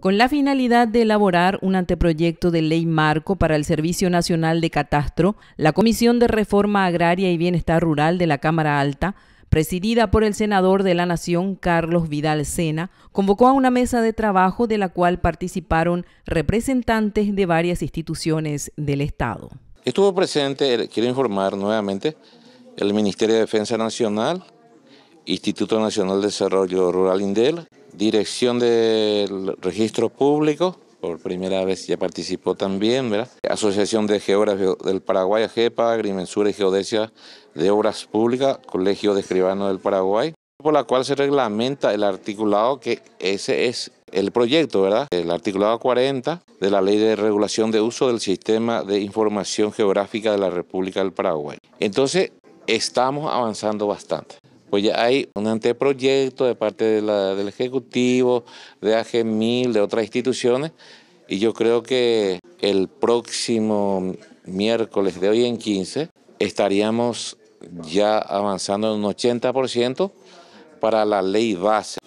con la finalidad de elaborar un anteproyecto de ley marco para el Servicio Nacional de Catastro, la Comisión de Reforma Agraria y Bienestar Rural de la Cámara Alta presidida por el senador de la Nación Carlos Vidal Sena, convocó a una mesa de trabajo de la cual participaron representantes de varias instituciones del Estado. Estuvo presente, eh, quiero informar nuevamente, el Ministerio de Defensa Nacional, Instituto Nacional de Desarrollo Rural INDEL, dirección del registro público, por primera vez ya participó también, ¿verdad? Asociación de Geógrafos del Paraguay, AGEPA, Agrimensura y Geodesia de Obras Públicas, Colegio de Escribano del Paraguay, por la cual se reglamenta el articulado que ese es el proyecto, ¿verdad? El articulado 40 de la Ley de Regulación de Uso del Sistema de Información Geográfica de la República del Paraguay. Entonces, estamos avanzando bastante pues ya hay un anteproyecto de parte del Ejecutivo, de AG1000, de otras instituciones, y yo creo que el próximo miércoles de hoy en 15 estaríamos ya avanzando en un 80% para la ley base.